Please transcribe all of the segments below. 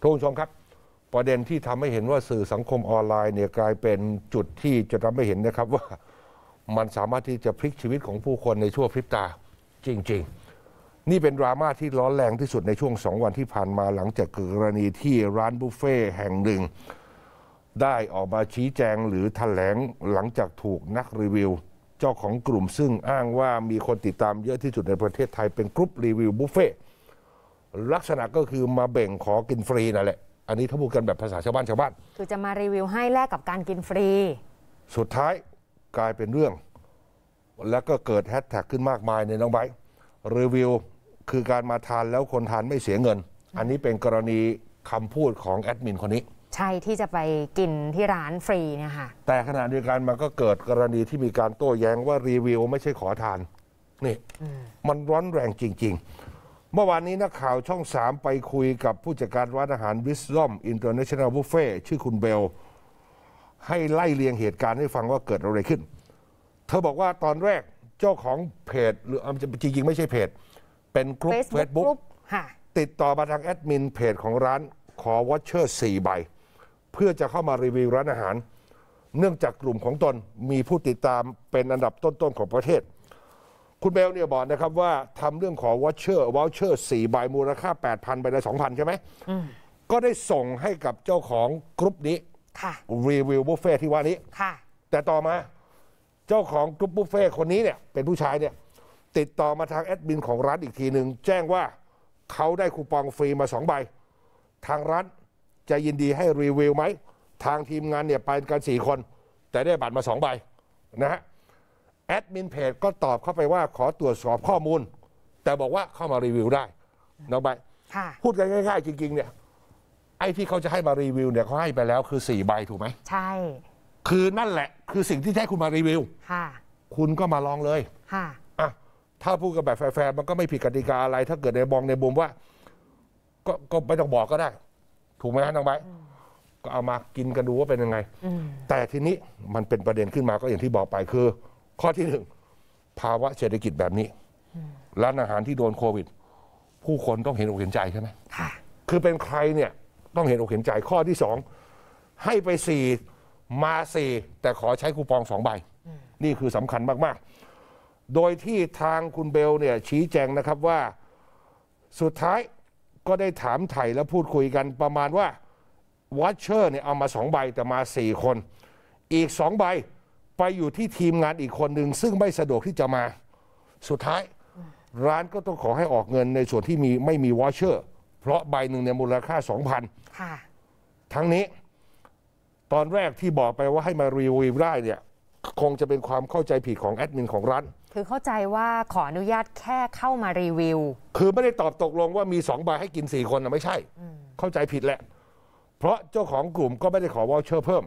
ทุกผู้ชมครับประเด็นที่ทำให้เห็นว่าสื่อสังคมออนไลน์เนี่ยกลายเป็นจุดที่จะทำให้เห็นนะครับว่ามันสามารถที่จะพลิกชีวิตของผู้คนในชั่วพริบตาจริงๆ นี่เป็นดราม่าที่ร้อนแรงที่สุดในช่วงสองวันที่ผ่านมาหลังจากกกรณีที่ร้านบุฟเฟ่แห่งหนึ่งได้ออกมาชี้แจงหรือถแถลงหลังจากถูกนักรีวิว เจ้าของกลุ่มซึ่งอ้างว่ามีคนติดตามเยอะที่สุดในประเทศไทยเป็นกรุ๊ปรีวิวบุฟเฟ่ลักษณะก็คือมาเบ่งขอกินฟรีนั่นแหละ อันนี้ถ้าพูดกันแบบภาษาชาวบ้านชาวบ้านคือจะมารีวิวให้แลกกับการกินฟรี สุดท้ายกลายเป็นเรื่อง แล้วก็เกิดแฮชแท็กขึ้นมากมายในน้องไบรีวิวคือการมาทานแล้วคนทานไม่เสียเงิน อันนี้เป็นกรณีคำพูดของแอดมินคนนี้ ใช่ที่จะไปกินที่ร้านฟรีเนี่ยค่ะแต่ขณะเดียวกันมันก็เกิดกรณีที่มีการโต้แย้งว่ารีวิว ไม่ใช่ขอทานนี่มันร้อนแรงจริง ๆเมื่อวานนี้นักข่าวช่องสามไปคุยกับผู้จัดการร้านอาหารวิสซอมอินเตอร์เนชั่นแนลบุฟเฟ่ชื่อคุณเบล ให้ไล่เรียงเหตุการณ์ให้ฟังว่าเกิดอะไรขึ้น เธอบอกว่าตอนแรกเจ้าของเพจ หรือจริงๆ ไม่ใช่เพจเป็นกลุ่มเฟซบุ๊กติดต่อมาทางแอดมินเพจของร้านขอวอชเชอร์่ใบ เพื่อจะเข้ามารีวิวร้านอาหาร เนื่องจากกลุ่มของตนมีผู้ติดตามเป็นอันดับต้นๆของประเทศคุณเบลเนี่ยบอกนะครับว่าทำเรื่องของวอชเชอร์วอชเชอร์สี่ใบมูลค่า 8 0 0นไปละงพันใช่ไหม ก็ได้ส่งให้กับเจ้าของกรุ๊ปนี้ ค่ะรีวิวบุฟเฟ่ที่ว่านี้ ค่ะ แต่ต่อมา เจ้าของกรุ๊ปบุฟเฟ่คนนี้เนี่ย เป็นผู้ชายเนี่ย ติดต่อมาทางแอดมินของร้านอีกทีหนึ่งแจ้งว่า เขาได้คูปองฟรีมาสองใบ ทางร้านจะยินดีให้รีวิวไหม ทางทีมงานเนี่ยไปกันสี่คน แต่ได้บัตรมาสองใบนะฮะแอดมินเพจก็ตอบเข้าไปว่าขอตรวจสอบข้อมูล แต่บอกว่าเข้ามารีวิวได้น้องใบพูดกันง่ายๆ จริงๆเนี่ยไอ้ที่เขาจะให้มารีวิวเนี่ยเขาให้ไปแล้วคือสี่ใบ ถูกไหมใช่ คือนั่นแหละ คือสิ่งที่ให้คุณมารีวิว ค่ะ คุณก็มาลองเลยค่ะอ่ะถ้าพูดกับแบบแฟร์มันก็ไม่ผิดกติกาอะไร ถ้าเกิดในบองในบุมว่า ก็ก็ไม่ต้องบอกก็ได้ ถูกไหมฮะน้องใบก็เอามากินกันดูว่าเป็นยังไงแต่ทีนี้มันเป็นประเด็นขึ้นมาก็อย่างที่บอกไปคือข้อที่หนึ่งภาวะเศรษฐกิจแบบนี้ร้านอาหารที่โดนโควิด ผู้คนต้องเห็นอกเห็นใจใช่ไหมคือเป็นใครเนี่ยต้องเห็นอกเห็นใจข้อที่สองให้ไปสี่มาสี่แต่ขอใช้คูปองสองใบ นี่คือสำคัญมาก ๆ โดยที่ทางคุณเบลเนี่ยชี้แจงนะครับว่าสุดท้ายก็ได้ถามไถ่และพูดคุยกันประมาณว่าวอชเชอร์เนี่ยเอามาสองใบแต่มาสี่คนอีกสองใบไปอยู่ที่ทีมงานอีกคนหนึ่งซึ่งไม่สะดวกที่จะมา สุดท้าย ร้านก็ต้องขอให้ออกเงินในส่วนที่มีไม่มีวอชเชอร์ เพราะใบหนึ่งเนี่ยมูลค่าสองพันทั้งนี้ ตอนแรกที่บอกไปว่าให้มารีวิวได้เนี่ยคงจะเป็นความเข้าใจผิดของแอดมินของร้าน คือเข้าใจว่าขออนุญาตแค่เข้ามารีวิว คือไม่ได้ตอบตกลงว่ามีสองใบให้กินสี่คนนะไม่ใช่ เข้าใจผิดแหละเพราะเจ้าของกลุ่มก็ไม่ได้ขอวอลเชอร์เพิ่ม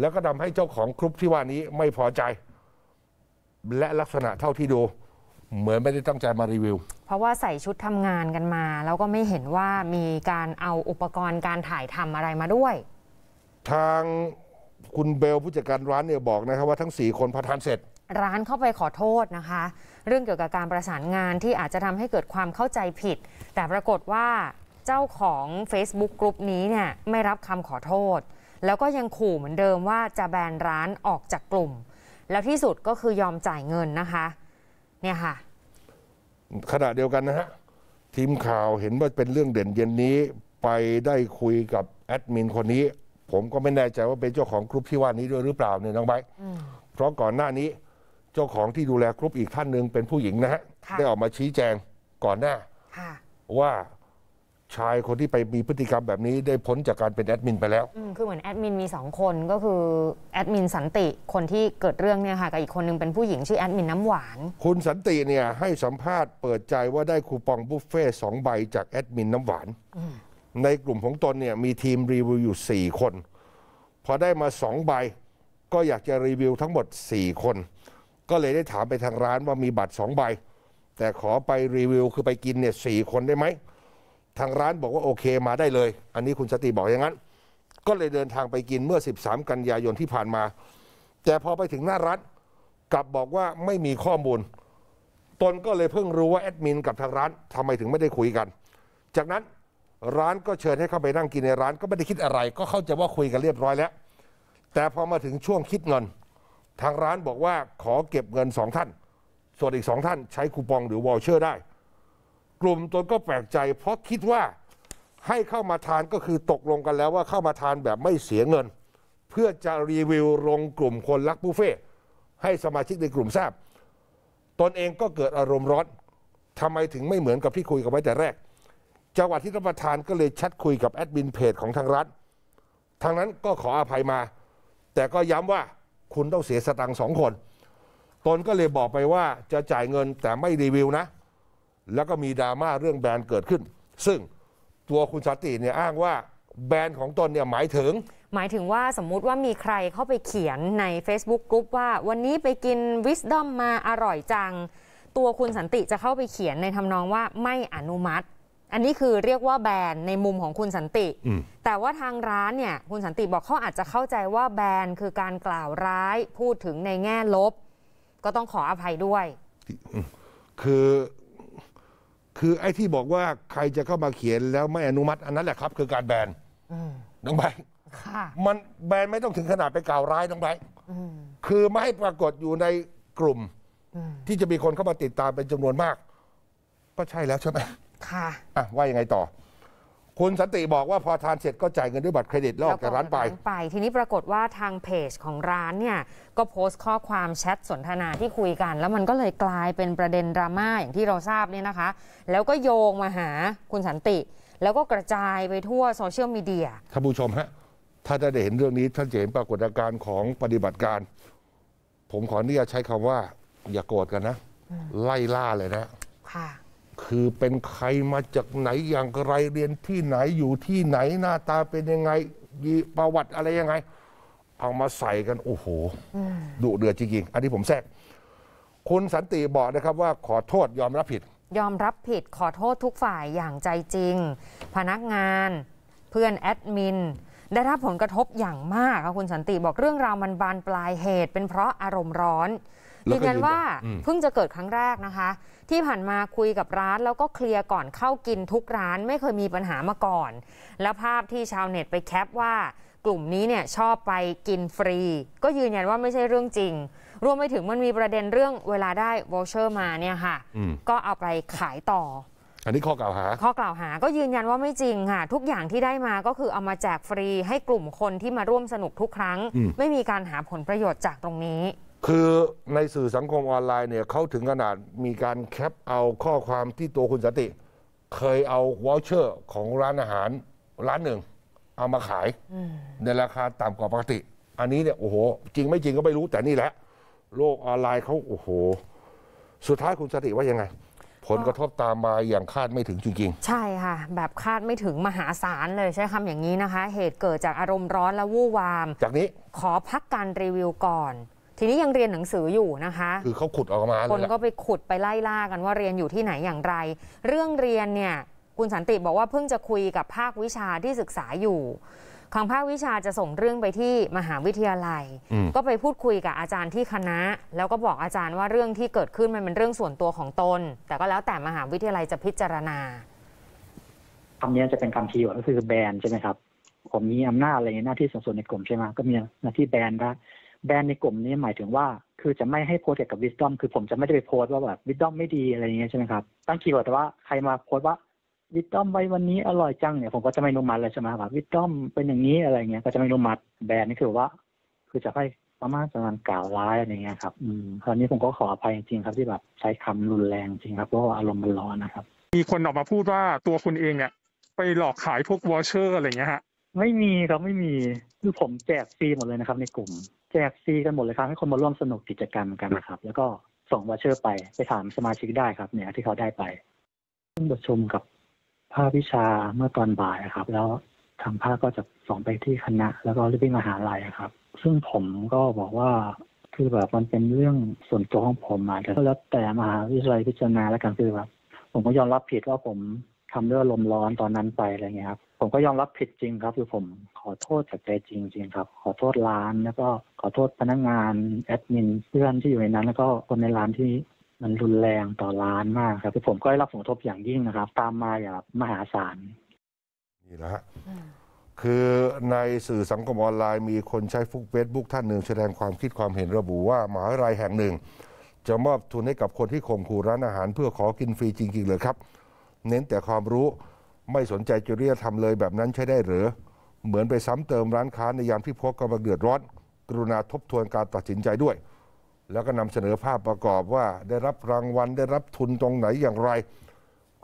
แล้วก็ทำให้เจ้าของครุบปที่ว่านี้ไม่พอใจ และลักษณะเท่าที่ดูเหมือนไม่ได้ตั้งใจมารีวิว เพราะว่าใส่ชุดทำงานกันมา แล้วก็ไม่เห็นว่ามีการเอาอุปกรณ์การถ่ายทำอะไรมาด้วย ทางคุณเบลผู้จัดการร้านเนี่ยบอกนะครับว่าทั้ง4คนพอทานเสร็จ ร้านเข้าไปขอโทษนะคะ เรื่องเกี่ยวกับการประสานงานที่อาจจะทำให้เกิดความเข้าใจผิด แต่ปรากฏว่าเจ้าของ Facebook กลุ่มนี้เนี่ยไม่รับคำขอโทษแล้วก็ยังขู่เหมือนเดิมว่าจะแบนร้านออกจากกลุ่ม แล้วที่สุดก็คือยอมจ่ายเงินนะคะ เนี่ยค่ะขณะเดียวกันนะฮะทีมข่าวเห็นว่าเป็นเรื่องเด่นเย็นนี้ ไปได้คุยกับแอดมินคนนี้ ผมก็ไม่แน่ใจว่าเป็นเจ้าของกรุ๊ปที่ว่านี้ด้วยหรือเปล่าเนี่ยน้องใบเพราะก่อนหน้านี้ เจ้าของที่ดูแลกรุ๊ปอีกท่านหนึ่งเป็นผู้หญิงนะฮะได้ออกมาชี้แจงก่อนหน้าว่าชายคนที่ไปมีพฤติกรรมแบบนี้ได้พ้นจากการเป็นแอดมินไปแล้วคือเหมือนแอดมินมี2คนก็คือแอดมินสันติ คนที่เกิดเรื่องเนี่ยค่ะกับอีกคนนึงเป็นผู้หญิงชื่อแอดมินน้ำหวาน คุณสันติเนี่ยให้สัมภาษณ์เปิดใจว่าได้คูปองบุฟเฟ่สองใบจากแอดมินน้ำหวาน ในกลุ่มของตนเนี่ยมีทีมรีวิวอยู่ 4 คน พอได้มา2ใบก็อยากจะรีวิวทั้งหมด4คน ก็เลยได้ถามไปทางร้านว่ามีบัตร2ใบแต่ขอไปรีวิว คือไปกินเนี่ยสคนได้ไหมทางร้านบอกว่าโอเคมาได้เลย อันนี้คุณสติบอกอย่างนั้น ก็เลยเดินทางไปกินเมื่อ 13 กันยายนที่ผ่านมา แต่พอไปถึงหน้าร้านกลับบอกว่าไม่มีข้อมูลตนก็เลยเพิ่งรู้ว่า แอดมินกับทางร้านทำไมถึงไม่ได้คุยกัน จากนั้นร้านก็เชิญให้เข้าไปนั่งกินในร้าน ก็ไม่ได้คิดอะไร ก็เข้าใจว่าคุยกันเรียบร้อยแล้ว แต่พอมาถึงช่วงคิดเงิน ทางร้านบอกว่าขอเก็บเงินสองท่าน ส่วนอีกสองท่านใช้คูปองหรือวอลเชอร์ได้กลุ่มตนก็แปลกใจเพราะคิดว่าให้เข้ามาทานก็คือตกลงกันแล้วว่าเข้ามาทานแบบไม่เสียเงิน เพื่อจะรีวิวลงกลุ่มคนรักบุฟเฟ่ให้สมาชิกในกลุ่มทราบ ตนเองก็เกิดอารมณ์ร้อนทำไมถึงไม่เหมือนกับที่คุยกันไว้แต่แรกจังหวัดที่รับประทานก็เลยชัดคุยกับแอดมินเพจของทางร้านทางนั้นก็ขออภัยมา แต่ก็ย้ำว่าคุณต้องเสียสตังค์สองคน ตนก็เลยบอกไปว่าจะจ่ายเงินแต่ไม่รีวิวนะแล้วก็มีดราม่าเรื่องแบรนด์เกิดขึ้น ซึ่งตัวคุณสติเนี่ยอ้างว่าแบรนด์ของตนเนี่ยหมายถึง หมายถึงว่าสมมุติว่ามีใครเข้าไปเขียนใน Facebook กลุ่มว่าวันนี้ไปกินวิสดอมมาอร่อยจัง ตัวคุณสันติจะเข้าไปเขียนในทำนองว่าไม่อนุมัติ อันนี้คือเรียกว่าแบรนด์ในมุมของคุณสันติแต่ว่าทางร้านเนี่ย คุณสันติบอกเขาอาจจะเข้าใจว่าแบรนด์คือการกล่าวร้ายพูดถึงในแง่ลบ ก็ต้องขออภัยด้วยคือคือไอ้ที่บอกว่าใครจะเข้ามาเขียนแล้วไม่อนุมัติอันนั้นแหละครับ คือการแบนน้องใบค่ะ มันแบนไม่ต้องถึงขนาดไปกล่าวร้ายน้องใบคือไม่ให้ปรากฏอยู่ในกลุ่ม ที่จะมีคนเข้ามาติดตามเป็นจำนวนมาก ก็ใช่แล้วใช่ไหมค่ะ อ่ะว่ายังไงต่อคุณสันติบอกว่า พอทานเสร็จก็จ่ายเงินด้วยบัตรเครดิตแล้วออกจากร้านไป ไป ทีนี้ปรากฏว่าทางเพจ ของร้านเนี่ยก็โพสต์ข้อความแชทสนทนาที่คุยกัน แล้วมันก็เลยกลายเป็นประเด็นดราม่าอย่างที่เราทราบเนี่ยนะคะ แล้วก็โยงมาหาคุณสันติ แล้วก็กระจายไปทั่วโซเชียลมีเดียท่านผู้ชมฮะถ้าได้เห็นเรื่องนี้ท่านจะเห็นปรากฏการณ์ของปฏิบัติการ ผมขออนุญาตใช้คำว่าอย่าโกรธกันนะไล่ล่าเลยนะ ค่ะคือเป็นใครมาจากไหนอย่างไรเรียนที่ไหนอยู่ที่ไหนหน้าตาเป็นยังไงมีประวัติอะไรยังไง เอามาใส่กัน โอ้โหดุเดือดจริงๆ อันนี้ผมแทรก คุณสันติบอกนะครับ ว่าขอโทษยอมรับผิด ยอมรับผิด ขอโทษทุกฝ่ายอย่างใจจริง พนักงาน เพื่อนแอดมินได้รับผลกระทบอย่างมากค่ะคุณสันติบอกเรื่องราวมันบานปลายเหตุเป็นเพราะอารมณ์ร้อนยืนยันว่าเพิ่งจะเกิดครั้งแรกนะคะ ที่ผ่านมาคุยกับร้านแล้วก็เคลียร์ก่อนเข้ากินทุกร้าน ไม่เคยมีปัญหามาก่อน แล้วภาพที่ชาวเน็ตไปแคปว่ากลุ่มนี้เนี่ยชอบไปกินฟรี ก็ยืนยันว่าไม่ใช่เรื่องจริง รวมไปถึงมันมีประเด็นเรื่องเวลาได้วอลเชอร์มาเนี่ยค่ะ ก็เอาไปขายต่อ อันนี้ข้อกล่าวหาข้อกล่าวหา ก็ยืนยันว่าไม่จริงค่ะ ทุกอย่างที่ได้มาก็คือเอามาแจกฟรี ให้กลุ่มคนที่มาร่วมสนุกทุกครั้ง ไม่มีการหาผลประโยชน์จากตรงนี้คือในสื่อสังคมออนไลน์เนี่ยเขาถึงขนาดมีการแคปเอาข้อความที่ตัวคุณสติ เคยเอาวอลเชอร์ของร้านอาหารร้านหนึ่งเอามาขาย ในราคาต่ำกว่าปกติ อันนี้เนี่ยโอ้โห จริงไม่จริงก็ไม่รู้แต่นี่แหละโลกออนไลน์เขาโอ้โห สุดท้ายคุณสติว่ายังไง ผลกระทบตามมาอย่างคาดไม่ถึงจริง ๆ ใช่ค่ะแบบคาดไม่ถึงมหาศาลเลยใช้คำอย่างนี้นะคะ เหตุเกิดจากอารมณ์ร้อนและวู่วาม จากนี้ขอพักการรีวิวก่อนทีนี้ยังเรียนหนังสืออยู่นะคะ คือเขาขุดออกมาเลยคนก็ไปขุดไปไล่ล่ากันว่าเรียนอยู่ที่ไหนอย่างไร เรื่องเรียนเนี่ย คุณสันติบอกว่าเพิ่งจะคุยกับภาควิชาที่ศึกษาอยู่ ของภาควิชาจะส่งเรื่องไปที่มหาวิทยาลัย ก็ไปพูดคุยกับอาจารย์ที่คณะ แล้วก็บอกอาจารย์ว่าเรื่องที่เกิดขึ้น มันเป็นเรื่องส่วนตัวของตน แต่ก็แล้วแต่มหาวิทยาลัยจะพิจารณาคำนี้จะเป็นคำคีย์ว่าก็คือแบนใช่ไหมครับ ผมมีอำนาจอะไรหน้าที่ส่วนส่วนในกลุ่มใช่ไหมก็มีหน้าที่แบนได้แบนในกลุ่มนี้หมายถึงว่า คือจะไม่ให้โพสเกี่ยวกับวิสตอมคือผมจะไม่ได้ไปโพสว่าแบบวิสตอมไม่ดีอะไรอย่างเงี้ยใช่ไหมครับตั้งคีย์เวิร์ดว่าใครมาโพสว่าวิตอมไว้วันนี้อร่อยจังเนี่ยผมก็จะไม่นุมัติเลยใช่ไหมครับวิตอมเป็นอย่างนี้อะไรเงี้ยก็จะไม่นุมัติแบรนด์นี่คือว่า คือจะให้ประมาณประมาณกล่าวร้ายอะไรเงี้ยครับอืม คราวนี้ผมก็ขออภัยจริงครับ ที่แบบใช้คำรุนแรงจริงครับเพราะว่าอารมณ์มันร้อนนะครับมีคนออกมาพูดว่าตัวคุณเองเนี่ยไปหลอกขายพวกวอเชอร์อะไรเงี้ยฮะไม่มีครับไม่มีคือผมแจกฟรีหมดเลยนะครับ ในกลุ่มจกฟรีกันหมดเลยครับให้คนมาร่วมสนุกกิจกรรมกันนะครับ แล้วก็ส่งวอเชอร์ไปไปถามสมาชิกได้ครับ เนี่ย ที่เขาได้ไป่งประชุมกับภาควิชาเมื่อตอนบ่ายครับ แล้วทางภาคก็จะส่งไปที่คณะ แล้วก็รีบไปมหาลัยครับ ซึ่งผมก็บอกว่า คือแบบมันเป็นเรื่องส่วนตัวของผมอาจจะแล้วแต่มาวิจัยพิจารณาแล้วกันคือแบบผมก็ยอมรับผิดว่าผมทำด้วยอมร้อนตอนนั้นไปอะไรเงี้ยครับผมก็ยอมรับผิดจริงครับ คือผมขอโทษจากใจจริงจริงครับ ขอโทษร้านแล้วก็ขอโทษพนักงาน แอดมิน เพื่อนที่อยู่ในนั้น แล้วก็คนในร้านที่มันรุนแรงต่อร้านมากครับคือผมก็ได้รับผลกระทบอย่างยิ่งนะครับ ตามมาอย่างมหาศาลนี่แหละฮะคือในสื่อสังคมออนไลน์มีคนใช้ฟุกเฟซบุ๊กท่านหนึ่งแสดงความคิดความเห็นระบุว่ามหาวิทยาลัยแห่งหนึ่งจะมอบทุนให้กับคนที่ข่มขู่ร้านอาหารเพื่อขอกินฟรีจริง ๆเลยครับเน้นแต่ความรู้ไม่สนใจจริยธรรมเลยแบบนั้นใช้ได้หรือ เหมือนไปซ้ำเติมร้านค้าในยามที่พวกกำลังเดือดร้อน กรุณาทบทวนการตัดสินใจด้วย แล้วก็นำเสนอภาพประกอบว่า ได้รับรางวัลได้รับทุนตรงไหนอย่างไร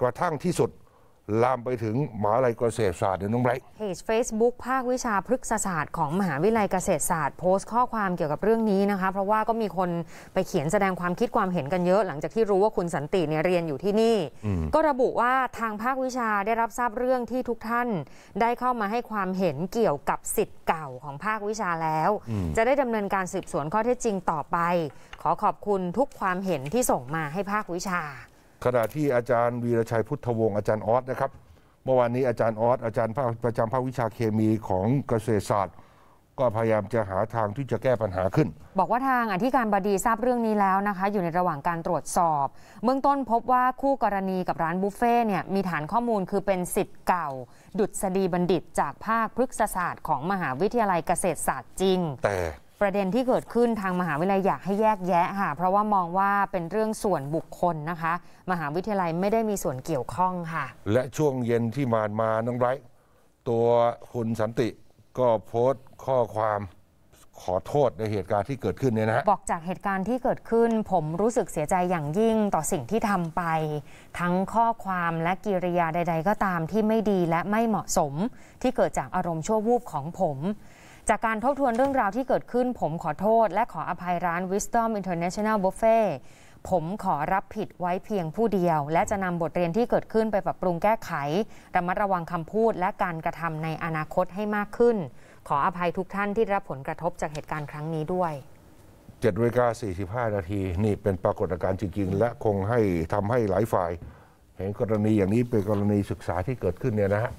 กระทั่งที่สุดลามไปถึงมหาลัยเกษตรศาสตร์เนี่ยน้องไบรท์เพจ Facebook ภาควิชาพฤกษศาสตร์ของมหาวิทยาลัยเกษตรศาสตร์โพสต์ข้อความเกี่ยวกับเรื่องนี้นะคะ เพราะว่าก็มีคนไปเขียนแสดงความคิดความเห็นกันเยอะหลังจากที่รู้ว่าคุณสันติเนี่ยเรียนอยู่ที่นี่ ก็ระบุว่าทางภาควิชาได้รับทราบเรื่องที่ทุกท่าน ได้เข้ามาให้ความเห็นเกี่ยวกับสิทธิ์เก่าของภาควิชาแล้ว จะได้ดำเนินการสืบสวนข้อเท็จจริงต่อไป ขอขอบคุณทุกความเห็นที่ส่งมาให้ภาควิชาขณะที่อาจารย์วีรชัยพุทธวงศ์อาจารย์ออสนะครับ เมื่อวานนี้อาจารย์ออสอาจารย์ภาคประจำภาควิชาเคมีของเกษตรศาสตร์ ก็พยายามจะหาทางที่จะแก้ปัญหาขึ้น บอกว่าทางอธิการบดีทราบเรื่องนี้แล้วนะคะอยู่ในระหว่างการตรวจสอบเบื้องต้นพบว่าคู่กรณีกับร้านบุฟเฟ่เนี่ยมีฐานข้อมูลคือเป็นสิทธิ์เก่าดุษฎีบัณฑิต จากภาคพฤกษศาสตร์ ของมหาวิทยาลัยเกษตรศาสตร์จริงแต่ประเด็นที่เกิดขึ้นทางมหาวิทยาลัยอยากให้แยกแยะค่ะเพราะว่ามองว่าเป็นเรื่องส่วนบุคคลนะคะ มหาวิทยาลัยไม่ได้มีส่วนเกี่ยวข้องค่ะ และช่วงเย็นที่ผ่านมาน้องไร้ตัวคุณสันติก็โพสต์ ข้อความขอโทษในเหตุการณ์ที่เกิดขึ้นเนี่ยนะบอกจากเหตุการณ์ที่เกิดขึ้น ผมรู้สึกเสียใจอย่างยิ่งต่อสิ่งที่ทำไป ทั้งข้อความและกิริยาใด ๆ ก็ตามที่ไม่ดีและไม่เหมาะสมที่เกิดจากอารมณ์ชั่ววูบของผมจากการทบทวนเรื่องราวที่เกิดขึ้น ผมขอโทษและขออภัยร้าน Wisdom International Buffet ผมขอรับผิดไว้เพียงผู้เดียวและจะนำบทเรียนที่เกิดขึ้นไปปรับปรุงแก้ไขระมัดระวังคำพูดและการกระทำในอนาคตให้มากขึ้น ขออภัยทุกท่านที่รับผลกระทบจากเหตุการณ์ครั้งนี้ด้วย7วิกา45นาทีนี่เป็นปรากฏการณ์จริงๆ และคงให้ทำให้หลายฝ่าย เห็นกรณีอย่างนี้เป็นกรณีศึกษาที่เกิดขึ้นเนี่ยนะฮะ